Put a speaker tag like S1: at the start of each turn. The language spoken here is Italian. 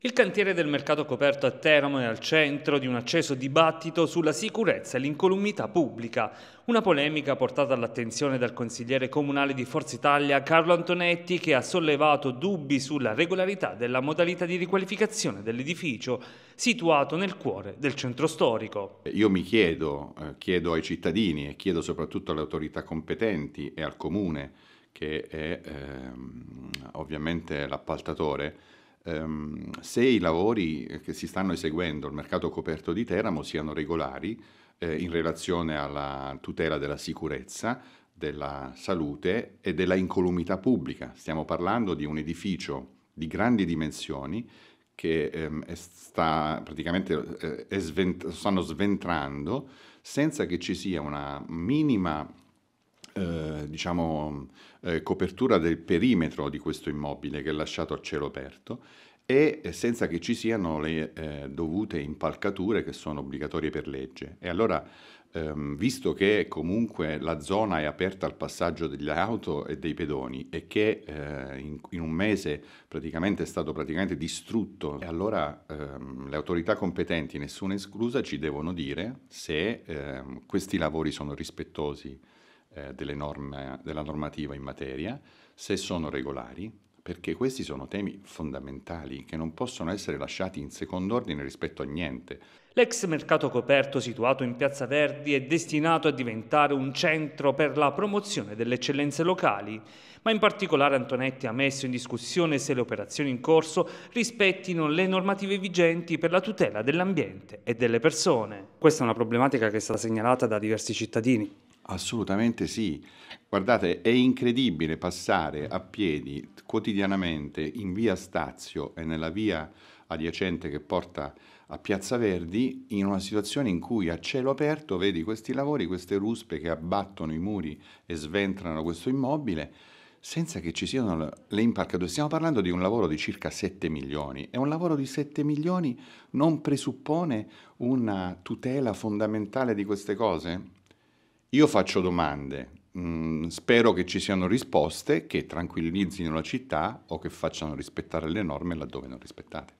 S1: Il cantiere del mercato coperto a Teramo è al centro di un acceso dibattito sulla sicurezza e l'incolumità pubblica, una polemica portata all'attenzione dal consigliere comunale di Forza Italia Carlo Antonetti che ha sollevato dubbi sulla regolarità della modalità di riqualificazione dell'edificio situato nel cuore del centro storico. Io
S2: mi chiedo, eh, chiedo ai cittadini e chiedo soprattutto alle autorità competenti e al comune che è ehm, ovviamente l'appaltatore Ehm, se i lavori che si stanno eseguendo al mercato coperto di Teramo siano regolari eh, in relazione alla tutela della sicurezza, della salute e della incolumità pubblica. Stiamo parlando di un edificio di grandi dimensioni che ehm, sta praticamente eh, svent- stanno sventrando senza che ci sia una minima eh, diciamo, eh, copertura del perimetro di questo immobile che è lasciato a cielo aperto e eh, senza che ci siano le eh, dovute impalcature che sono obbligatorie per legge. E allora, ehm, visto che comunque la zona è aperta al passaggio delle auto e dei pedoni e che eh, in, in, un mese praticamente è stato praticamente distrutto, e allora ehm, le autorità competenti, nessuna esclusa, ci devono dire se ehm, questi lavori sono rispettosi eh, norme, della normativa in materia, se sono regolari, perché questi sono temi fondamentali che non possono essere lasciati in secondo ordine rispetto a niente.
S1: L'ex mercato coperto situato in Piazza Verdi è destinato a diventare un centro per la promozione delle eccellenze locali, ma in particolare Antonetti ha messo in discussione se le operazioni in corso rispettino le normative vigenti per la tutela dell'ambiente e delle persone. Questa è una problematica che è stata segnalata da diversi cittadini Assolutamente sì. Guardate, è
S2: incredibile passare a piedi quotidianamente in via Stazio e nella via adiacente che porta a Piazza Verdi in una situazione in cui a cielo aperto vedi questi lavori, queste ruspe che abbattono i muri e sventrano questo immobile senza che ci siano le imparcature. Stiamo parlando di un lavoro di circa 7 milioni e un lavoro di 7 milioni non presuppone una tutela fondamentale di queste cose? Io faccio domande, mm, spero che ci siano risposte che tranquillizzino la città o che facciano rispettare le norme laddove non rispettate.